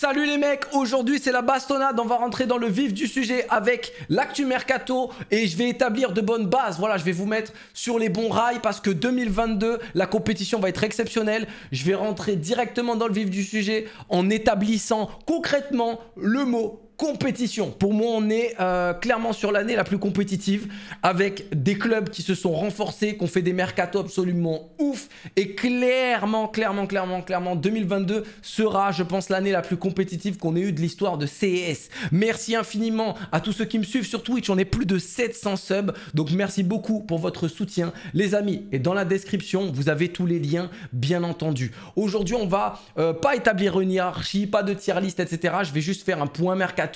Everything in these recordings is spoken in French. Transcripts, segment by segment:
Salut les mecs, aujourd'hui c'est la bastonnade, on va rentrer dans le vif du sujet avec l'actu mercato et je vais établir de bonnes bases, voilà je vais vous mettre sur les bons rails parce que 2022 la compétition va être exceptionnelle, je vais rentrer directement dans le vif du sujet en établissant concrètement le mot compétition. Pour moi, on est euh, clairement sur l'année la plus compétitive avec des clubs qui se sont renforcés, qui ont fait des mercato absolument ouf. Et clairement, clairement, clairement, clairement, 2022 sera, je pense, l'année la plus compétitive qu'on ait eue de l'histoire de CES. Merci infiniment à tous ceux qui me suivent sur Twitch. On est plus de 700 subs. Donc merci beaucoup pour votre soutien, les amis. Et dans la description, vous avez tous les liens, bien entendu. Aujourd'hui, on va euh, pas établir une hiérarchie, pas de tier list, etc. Je vais juste faire un point mercato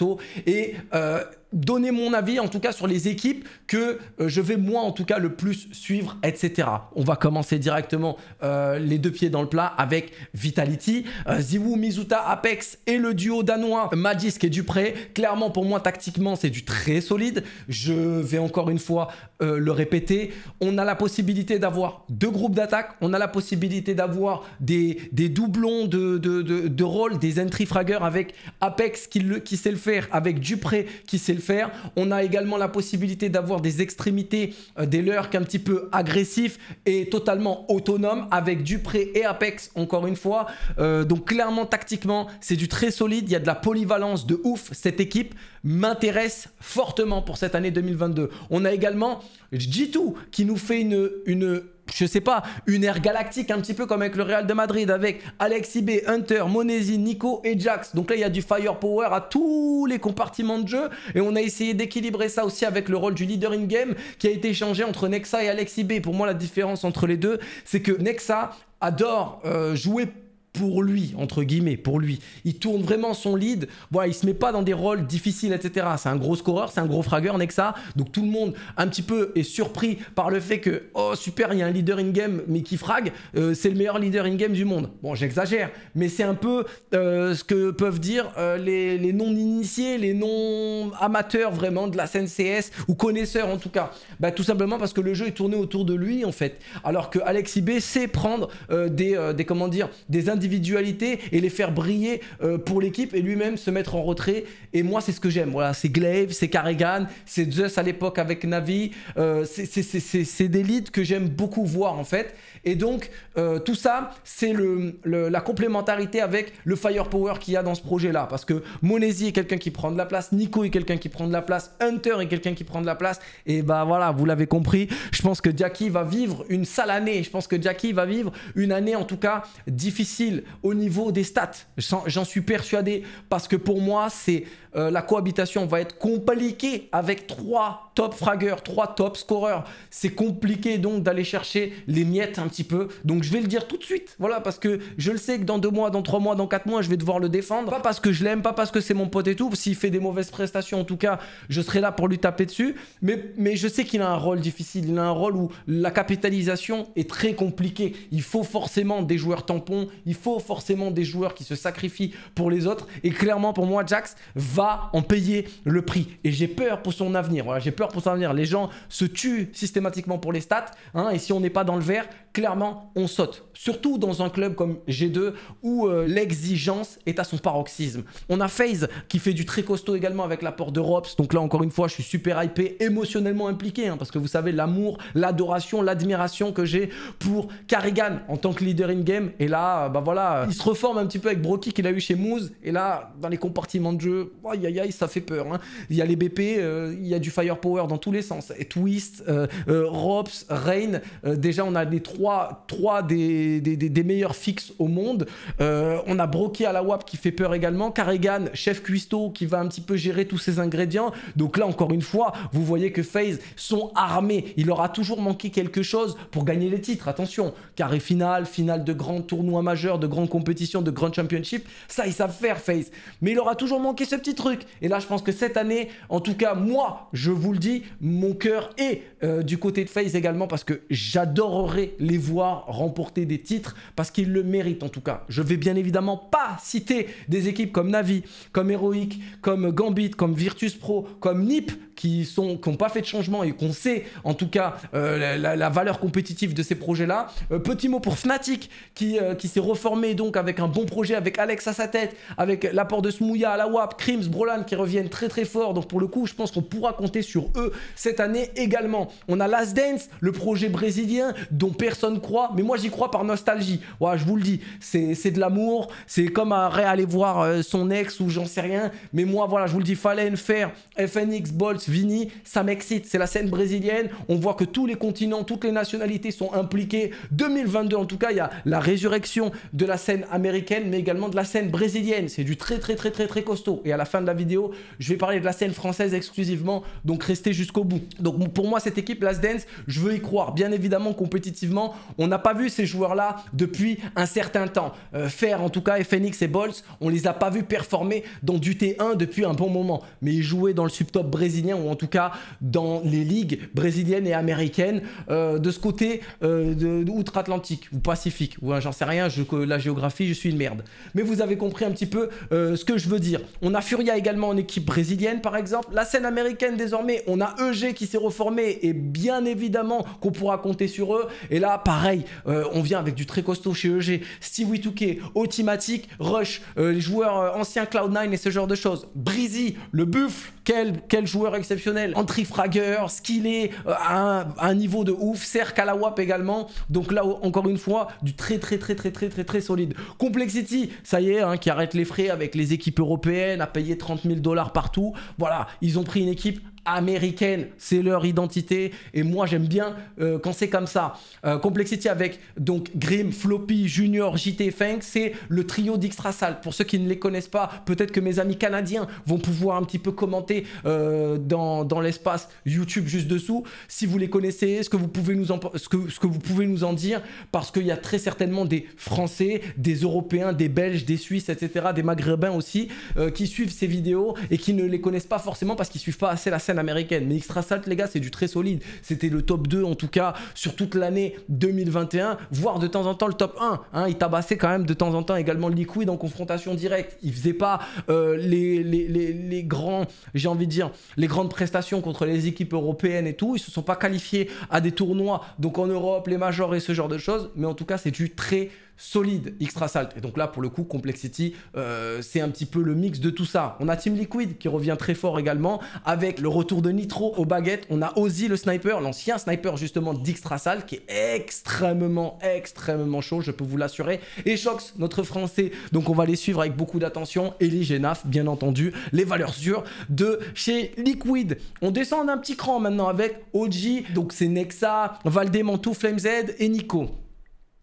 et euh donner mon avis en tout cas sur les équipes que euh, je vais moi en tout cas le plus suivre, etc. On va commencer directement euh, les deux pieds dans le plat avec Vitality, euh, Mizuta, Apex et le duo danois Magisk et Dupré. Clairement pour moi tactiquement c'est du très solide. Je vais encore une fois euh, le répéter. On a la possibilité d'avoir deux groupes d'attaque, on a la possibilité d'avoir des, des, doublons de, de, rôle, des entry fraggers avec Apex qui, le, qui sait le faire, avec Dupré qui sait le faire. On a également la possibilité d'avoir des extrémités, euh, des lurks un petit peu agressifs et totalement autonomes avec Dupré et Apex encore une fois. Euh, donc clairement tactiquement, c'est du très solide. Il y a de la polyvalence de ouf. Cette équipe m'intéresse fortement pour cette année 2022. On a également G2 qui nous fait une je sais pas, une ère galactique, un petit peu comme avec le Real de Madrid, avec Alex B, Hunter, Monesi, Nico et Jax. Donc là, il y a du firepower à tous les compartiments de jeu. Et on a essayé d'équilibrer ça aussi avec le rôle du leader in-game qui a été échangé entre Nexa et Alex B. Pour moi, la différence entre les deux, c'est que Nexa adore euh, jouer pour lui, entre guillemets, pour lui. Il tourne vraiment son lead. Voilà, il se met pas dans des rôles difficiles, etc. C'est un gros scoreur, c'est un gros fragueur, Nexa. Donc tout le monde, un petit peu, est surpris par le fait que, oh super, il y a un leader in-game, mais qui frague, euh, c'est le meilleur leader in-game du monde. Bon, j'exagère, mais c'est un peu euh, ce que peuvent dire euh, les, non-initiés, les non-amateurs vraiment de la scène CS ou connaisseurs en tout cas. Bah, tout simplement parce que le jeu est tourné autour de lui, en fait. Alors que Alex B sait prendre des, des, comment dire, des indices individualité et les faire briller euh, pour l'équipe et lui-même se mettre en retrait. Et moi, c'est ce que j'aime. Voilà, c'est Glaive, c'est Carrigan, c'est Zeus à l'époque avec Navi. Euh, c'est des leads que j'aime beaucoup voir en fait. Et donc, euh, tout ça, c'est le, la complémentarité avec le firepower qu'il y a dans ce projet-là. Parce que Monesi est quelqu'un qui prend de la place, Nico est quelqu'un qui prend de la place, Hunter est quelqu'un qui prend de la place. Et bah voilà, vous l'avez compris, je pense que Jackie va vivre une sale année. Je pense que Jackie va vivre une année en tout cas difficile au niveau des stats. J'en suis persuadé parce que pour moi, c'est euh, la cohabitation va être compliquée avec trois top fraggers, trois top scoreurs. C'est compliqué donc d'aller chercher les miettes un petit peu. Donc je vais le dire tout de suite, voilà, parce que je le sais que dans deux mois, dans trois mois, dans quatre mois, je vais devoir le défendre. Pas parce que je l'aime, pas parce que c'est mon pote et tout. S'il fait des mauvaises prestations, en tout cas, je serai là pour lui taper dessus. Mais, mais je sais qu'il a un rôle difficile. Il a un rôle où la capitalisation est très compliquée. Il faut forcément des joueurs tampons. Il faut forcément des joueurs qui se sacrifient pour les autres. Et clairement, pour moi, Jax va en payer le prix. Et j'ai peur pour son avenir. Voilà, j'ai peur pour son avenir. Les gens se tuent systématiquement pour les stats. Hein, et si on n'est pas dans le vert, clairement, on saute. Surtout dans un club comme G2 où euh, l'exigence est à son paroxysme. On a FaZe qui fait du très costaud également avec la de d'Europe. Donc là, encore une fois, je suis super hypé, émotionnellement impliqué. Hein, parce que vous savez, l'amour, l'adoration, l'admiration que j'ai pour Karrigan en tant que leader in-game. Et là, bah voilà, il se reforme un petit peu avec Brocky qu'il a eu chez Moose. Et là, dans les compartiments de jeu, aïe ça fait peur. Hein. Il y a les BP, euh, il y a du firepower dans tous les sens. Twist, euh, euh, Rops, Rain, déjà on a les trois, des, meilleurs fixes au monde. on a Broqué à la WAP qui fait peur également. Carrigan, chef Cuisto qui va un petit peu gérer tous ses ingrédients. Donc là encore une fois, vous voyez que FaZe sont armés. Il leur a toujours manqué quelque chose pour gagner les titres. Attention, carré final, finale de grands tournois majeurs, de grandes compétitions, de grand championships. Ça, ils savent faire FaZe. Mais il leur a toujours manqué ce petit et là, je pense que cette année, en tout cas, moi, je vous le dis, mon cœur est euh, du côté de FaZe également parce que j'adorerais les voir remporter des titres parce qu'ils le méritent en tout cas. Je vais bien évidemment pas citer des équipes comme Navi, comme Heroic, comme Gambit, comme Virtus Pro, comme NiP qui sont qui pas fait de changement et qu'on sait en tout cas euh, la, valeur compétitive de ces projets-là. Euh, petit mot pour Fnatic qui, euh, qui s'est reformé donc avec un bon projet avec Alex à sa tête, avec l'apport de Smouya à la WAP, Crims, Brolan qui reviennent très très fort. Donc pour le coup, je pense qu'on pourra compter sur eux cette année également. On a Last Dance, le projet brésilien dont personne croit, mais moi j'y crois par nostalgie. Ouais, je vous le dis, c'est de l'amour, c'est comme aller voir son ex ou j'en sais rien. Mais moi voilà, je vous le dis, fallait faire FNX, Bolt, Vini, ça m'excite. C'est la scène brésilienne. On voit que tous les continents, toutes les nationalités sont impliquées. 2022, en tout cas, il y a la résurrection de la scène américaine, mais également de la scène brésilienne. C'est du très, très, très, très, très costaud. Et à la fin de la vidéo, je vais parler de la scène française exclusivement. Donc, restez jusqu'au bout. Donc, pour moi, cette équipe, Last Dance, je veux y croire. Bien évidemment, compétitivement, on n'a pas vu ces joueurs-là depuis un certain temps. Euh, Faire en tout cas, et Phoenix et bols on les a pas vus performer dans du T1 depuis un bon moment. Mais ils jouaient dans le subtop brésilien ou en tout cas dans les ligues brésiliennes et américaines euh, de ce côté euh, outre-Atlantique ou Pacifique ou j'en sais rien, je, la géographie, je suis une merde. Mais vous avez compris un petit peu euh, ce que je veux dire. On a Furia également en équipe brésilienne par exemple. La scène américaine désormais, on a EG qui s'est reformé et bien évidemment qu'on pourra compter sur eux. Et là pareil, on vient avec du très costaud chez EG. Stewie Touquet, Automatic, Rush, les joueurs anciens Cloud9 et ce genre de choses. Breezy, le buffle, quel, quel joueur exceptionnel. Entry fragger, skillé euh, à, un, niveau de ouf, cercle à la WAP également. Donc là, encore une fois, du très très très très très très très solide. Complexity, ça y est, hein, qui arrête les frais avec les équipes européennes à payer 30 000 dollars partout. Voilà, ils ont pris une équipe américaine, c'est leur identité. Et moi, j'aime bien euh, quand c'est comme ça. Euh, Complexity avec donc Grim, Floppy, Junior, JT, Fink c'est le trio d'extrasalt. Pour ceux qui ne les connaissent pas, peut-être que mes amis canadiens vont pouvoir un petit peu commenter euh, dans, dans l'espace YouTube juste dessous. Si vous les connaissez, ce que vous pouvez nous en, ce que, ce que vous pouvez nous en dire, parce qu'il y a très certainement des Français, des Européens, des Belges, des Suisses, etc., des Maghrébins aussi, qui suivent ces vidéos et qui ne les connaissent pas forcément parce qu'ils suivent pas assez la scène américaine. Mais Extra Salt, les gars, c'est du très solide. C'était le top 2, en tout cas, sur toute l'année 2021, voire de temps en temps le top 1. Hein. Il tabassait quand même de temps en temps également le liquide en confrontation directe. Il faisait pas euh, les, les, les, grands, j'ai envie de dire, les grandes prestations contre les équipes européennes et tout. Ils se sont pas qualifiés à des tournois, donc en Europe, les majors et ce genre de choses. Mais en tout cas, c'est du très solide Salt, Et donc là, pour le coup, Complexity, euh, c'est un petit peu le mix de tout ça. On a Team Liquid qui revient très fort également avec le retour de Nitro aux baguettes. On a Ozzy le sniper, l'ancien sniper justement Salt, qui est extrêmement, extrêmement chaud, je peux vous l'assurer. Et Shox, notre français. Donc on va les suivre avec beaucoup d'attention. Eli Genaf, bien entendu, les valeurs sûres de chez Liquid. On descend d'un petit cran maintenant avec OG, donc c'est Nexa, Valdemantou, Flamez et Nico.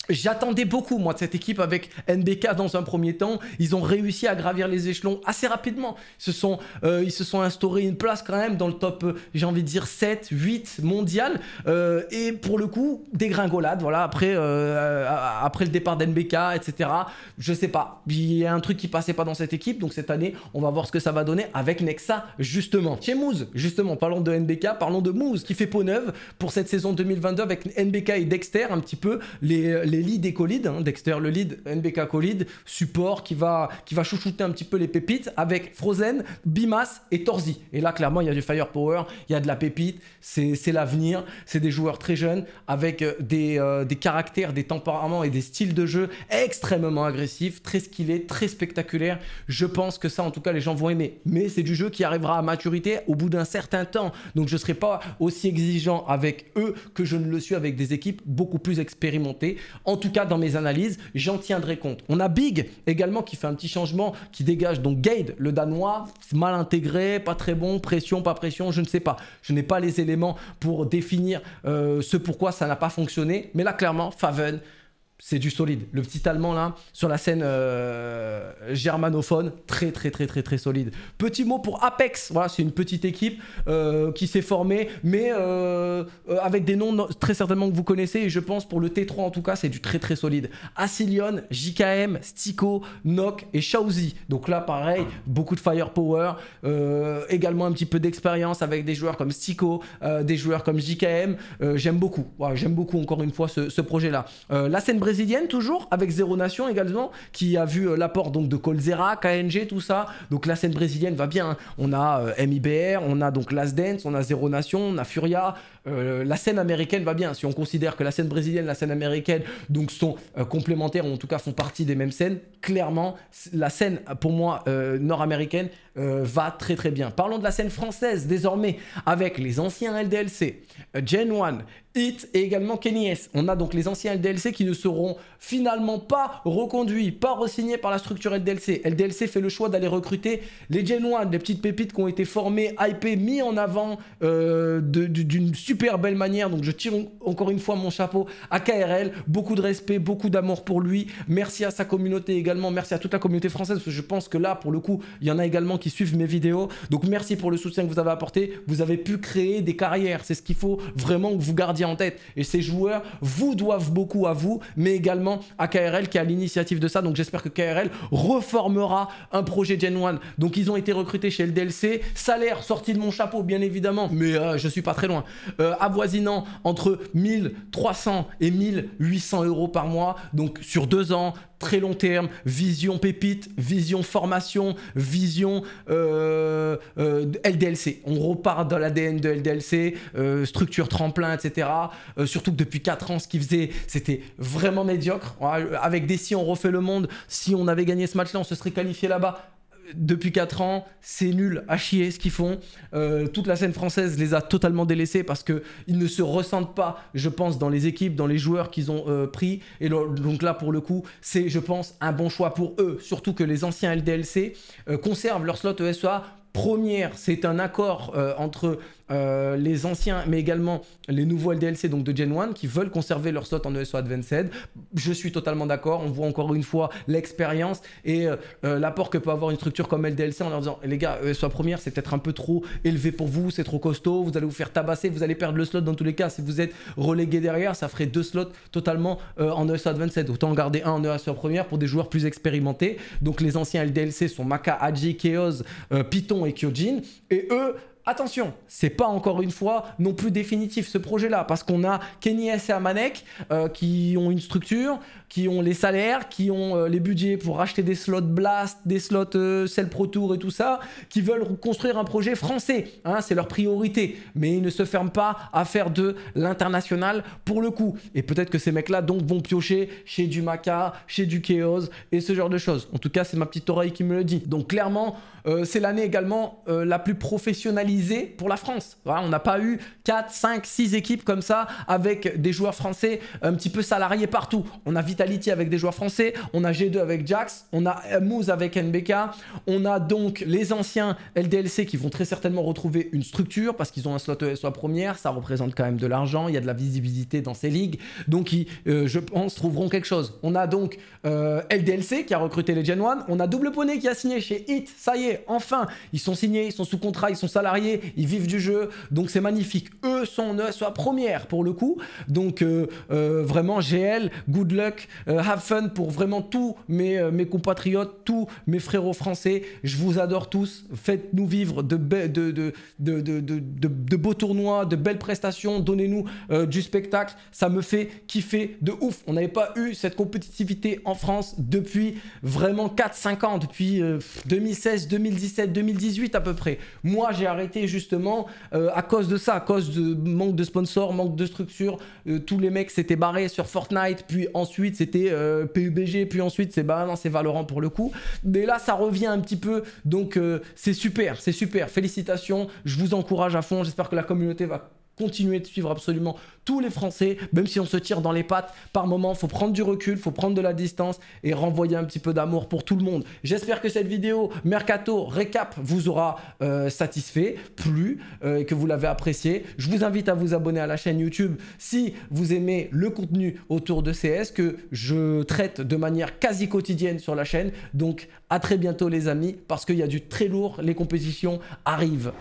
J'attendais beaucoup, moi, de cette équipe avec NBK dans un premier temps. Ils ont réussi à gravir les échelons assez rapidement. Ils se sont, euh, ils se sont instaurés une place quand même dans le top, euh, j'ai envie de dire, 7, 8 mondial. Euh, et pour le coup, dégringolade, voilà, après, après le départ d'NBK, etc. Je sais pas. Il y a un truc qui passait pas dans cette équipe. Donc cette année, on va voir ce que ça va donner avec Nexa, justement. Chez Moose, justement, parlons de NBK, parlons de Moose qui fait peau neuve pour cette saison 2022 avec NBK et Dexter, un petit peu les les leads et co hein, Dexter le lead, NBK co support qui va, qui va chouchouter un petit peu les pépites avec Frozen, Bimas et Torzi. Et là, clairement, il y a du firepower, il y a de la pépite, c'est l'avenir, c'est des joueurs très jeunes avec euh, des, euh, des caractères, des tempéraments et des styles de jeu extrêmement agressifs, très skillés, très spectaculaires. Je pense que ça, en tout cas, les gens vont aimer. Mais c'est du jeu qui arrivera à maturité au bout d'un certain temps. Donc, je ne serai pas aussi exigeant avec eux que je ne le suis avec des équipes beaucoup plus expérimentées. En tout cas, dans mes analyses, j'en tiendrai compte. On a Big également qui fait un petit changement, qui dégage donc Gade, le Danois, mal intégré, pas très bon, pression, pas pression, je ne sais pas. Je n'ai pas les éléments pour définir euh, ce pourquoi ça n'a pas fonctionné. Mais là, clairement, Faven, c'est du solide. Le petit allemand là, sur la scène euh, germanophone, très très très très très solide. Petit mot pour Apex, voilà, c'est une petite équipe euh, qui s'est formée, mais euh, avec des noms très certainement que vous connaissez, et je pense pour le T3 en tout cas, c'est du très très solide. acilion JKM, Stico, Nock et Chaozy. Donc là pareil, beaucoup de firepower, également un petit peu d'expérience avec des joueurs comme Stico, des joueurs comme JKM, j'aime beaucoup, j'aime beaucoup encore une fois ce, ce projet là. la scène brésilienne toujours, avec Zéro Nation également, qui a vu euh, l'apport donc de Colzera, KNG, tout ça. Donc la scène brésilienne va bien. Hein. On a euh, MIBR, on a donc Last Dance, on a Zéro Nation, on a Furia. Euh, la scène américaine va bien. Si on considère que la scène brésilienne, la scène américaine, donc sont complémentaires ou en tout cas font partie des mêmes scènes, clairement, la scène pour moi nord-américaine va très très bien. Parlons de la scène française désormais avec les anciens LDLC, Gen 1, it et également Kenny S. On a donc les anciens LDLC qui ne seront finalement pas reconduit, pas re-signé par la structure LDLC. LDLC fait le choix d'aller recruter les Gen 1, les petites pépites qui ont été formées, hypées, mis en avant euh, d'une super belle manière. Donc je tire encore une fois mon chapeau à KRL. Beaucoup de respect, beaucoup d'amour pour lui. Merci à sa communauté également. Merci à toute la communauté française je pense que là, pour le coup, il y en a également qui suivent mes vidéos. Donc merci pour le soutien que vous avez apporté. Vous avez pu créer des carrières. C'est ce qu'il faut vraiment que vous gardiez en tête. Et ces joueurs vous doivent beaucoup à vous. Mais également à KRL qui a l'initiative de ça. Donc j'espère que KRL reformera un projet Gen 1. Donc ils ont été recrutés chez LDLC. Salaire sorti de mon chapeau, bien évidemment, mais euh, je suis pas très loin. Euh, avoisinant entre 1300 et 1800 euros par mois. Donc sur deux ans, très long terme, vision pépite, vision formation, vision euh, euh, LDLC. On repart dans l'ADN de LDLC, euh, structure tremplin, etc. surtout que depuis 4 ans, ce qu'ils faisaient, c'était vraiment médiocre. Avec des si on refait le monde, si on avait gagné ce match-là, on se serait qualifié là-bas depuis 4 ans, c'est nul à chier ce qu'ils font. Euh, toute la scène française les a totalement délaissés parce qu'ils ne se ressentent pas, je pense, dans les équipes, dans les joueurs qu'ils ont euh, pris. Et donc là, pour le coup, c'est, je pense, un bon choix pour eux. Surtout que les anciens LDLC euh, conservent leur slot ESA première, c'est un accord entre euh, les anciens, mais également les nouveaux LDLC donc de Gen 1 qui veulent conserver leur slot en ESO Advanced. Je suis totalement d'accord. On voit encore une fois l'expérience et euh, euh, l'apport que peut avoir une structure comme LDLC en leur disant eh, les gars, ESO première, c'est peut-être un peu trop élevé pour vous, c'est trop costaud, vous allez vous faire tabasser, vous allez perdre le slot dans tous les cas. Si vous êtes relégué derrière, ça ferait deux slots totalement en ESO Advanced. Autant garder un en ESO première pour des joueurs plus expérimentés. Donc les anciens LDLC sont Maka, Aji, Chaos Python et Kyojin. Et eux, Attention, c'est pas encore une fois non plus définitif ce projet-là, parce qu'on a Kenny S et Amanek euh, qui ont une structure, qui ont les salaires, qui ont euh, les budgets pour acheter des slots Blast, des slots euh, Cell Pro Tour et tout ça, qui veulent construire un projet français, hein, c'est leur priorité, mais ils ne se ferment pas à faire de l'international pour le coup. Et peut-être que ces mecs-là donc vont piocher chez du Maca, chez du Chaos et ce genre de choses. En tout cas, c'est ma petite oreille qui me le dit. Donc clairement, c'est l'année également la plus professionnelle pour la France. on n'a pas eu 4, 5, 6 équipes comme ça avec des joueurs français un petit peu salariés partout. On a Vitality avec des joueurs français, on a G2 avec Jax, on a Moose avec NBK, on a donc les anciens LDLC qui vont très certainement retrouver une structure parce qu'ils ont un slot e soit première, ça représente quand même de l'argent, il y a de la visibilité dans ces ligues, donc ils, euh, je pense, trouveront quelque chose. On a donc euh, LDLC qui a recruté les Gen 1, on a Double Poney qui a signé chez Hit, ça y est, enfin, ils sont signés, ils sont sous contrat, ils sont salariés, ils vivent du jeu, donc c'est magnifique. Eux sont soit première pour le coup, donc euh, euh, vraiment GL, good luck, euh, have fun pour vraiment tous mes, compatriotes, tous mes frérots français. Je vous adore tous, faites-nous vivre de, de, de, de, beaux tournois, de belles prestations, donnez-nous du spectacle, ça me fait kiffer de ouf. On n'avait pas eu cette compétitivité en France depuis vraiment 4-5 ans, depuis 2016, 2017, 2018 à peu près. Moi j'ai arrêté justement euh, à cause de ça, à cause de manque de sponsors, manque de structure. Euh, tous les mecs s'étaient barrés sur Fortnite, puis ensuite c'était euh, PUBG, puis ensuite c'est bah non, c'est Valorant pour le coup. Mais là, ça revient un petit peu, donc c'est super, c'est super. Félicitations, je vous encourage à fond. J'espère que la communauté va continuer de suivre absolument tous les Français, même si on se tire dans les pattes par moment, faut prendre du recul, faut prendre de la distance et renvoyer un petit peu d'amour pour tout le monde. J'espère que cette vidéo Mercato Récap vous aura euh, satisfait, plu, euh, et que vous l'avez apprécié. Je vous invite à vous abonner à la chaîne YouTube si vous aimez le contenu autour de CS que je traite de manière quasi quotidienne sur la chaîne. Donc à très bientôt les amis, parce qu'il y a du très lourd, les compétitions arrivent.